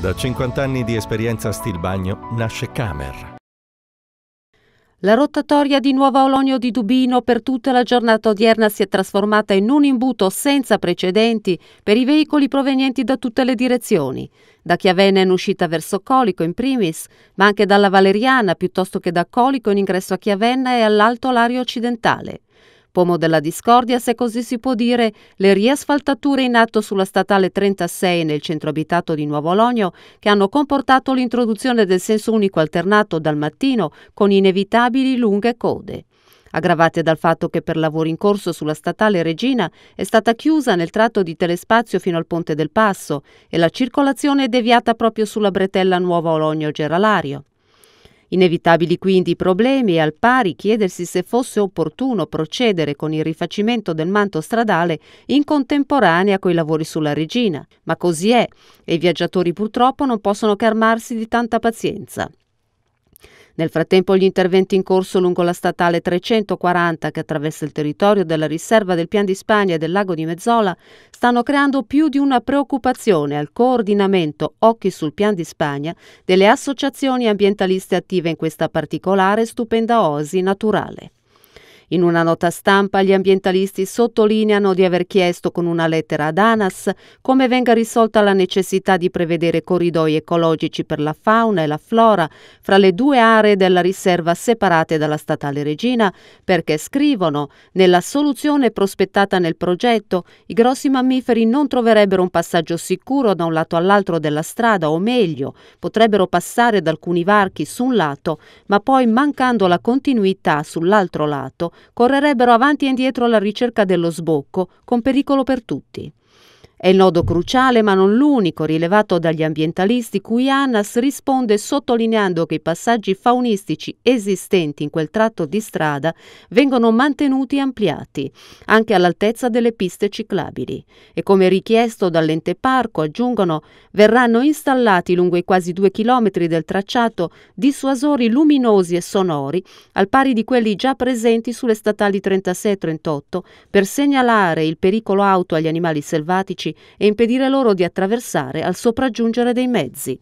Da 50 anni di esperienza a Stilbagno nasce Camer. La rotatoria di Nuova Olonio di Dubino per tutta la giornata odierna si è trasformata in un imbuto senza precedenti per i veicoli provenienti da tutte le direzioni, da Chiavenna in uscita verso Colico in primis, ma anche dalla Valeriana piuttosto che da Colico in ingresso a Chiavenna e all'Alto Lario Occidentale. Pomo della discordia, se così si può dire, le riasfaltature in atto sulla statale 36 nel centro abitato di Nuovo Logno, che hanno comportato l'introduzione del senso unico alternato dal mattino con inevitabili lunghe code aggravate dal fatto che per lavori in corso sulla statale Regina è stata chiusa nel tratto di telespazio fino al Ponte del Passo e la circolazione è deviata proprio sulla bretella Nuova Ologno Geralario. Inevitabili quindi i problemi e al pari chiedersi se fosse opportuno procedere con il rifacimento del manto stradale in contemporanea coi lavori sulla regina, ma così è e i viaggiatori purtroppo non possono che armarsi di tanta pazienza. Nel frattempo gli interventi in corso lungo la statale 340 che attraversa il territorio della riserva del Pian di Spagna e del lago di Mezzola stanno creando più di una preoccupazione al coordinamento Occhi sul Pian di Spagna delle associazioni ambientaliste attive in questa particolare stupenda oasi naturale. In una nota stampa gli ambientalisti sottolineano di aver chiesto con una lettera ad ANAS come venga risolta la necessità di prevedere corridoi ecologici per la fauna e la flora fra le due aree della riserva separate dalla statale Regina perché scrivono nella soluzione prospettata nel progetto i grossi mammiferi non troverebbero un passaggio sicuro da un lato all'altro della strada o meglio potrebbero passare da alcuni varchi su un lato ma poi mancando la continuità sull'altro lato correrebbero avanti e indietro alla ricerca dello sbocco, con pericolo per tutti. È il nodo cruciale, ma non l'unico, rilevato dagli ambientalisti, cui ANAS risponde sottolineando che i passaggi faunistici esistenti in quel tratto di strada vengono mantenuti e ampliati, anche all'altezza delle piste ciclabili. E come richiesto dall'ente parco, aggiungono, verranno installati lungo i quasi due chilometri del tracciato dissuasori luminosi e sonori, al pari di quelli già presenti sulle statali 36 e 38, per segnalare il pericolo auto agli animali selvatici e impedire loro di attraversare al sopraggiungere dei mezzi.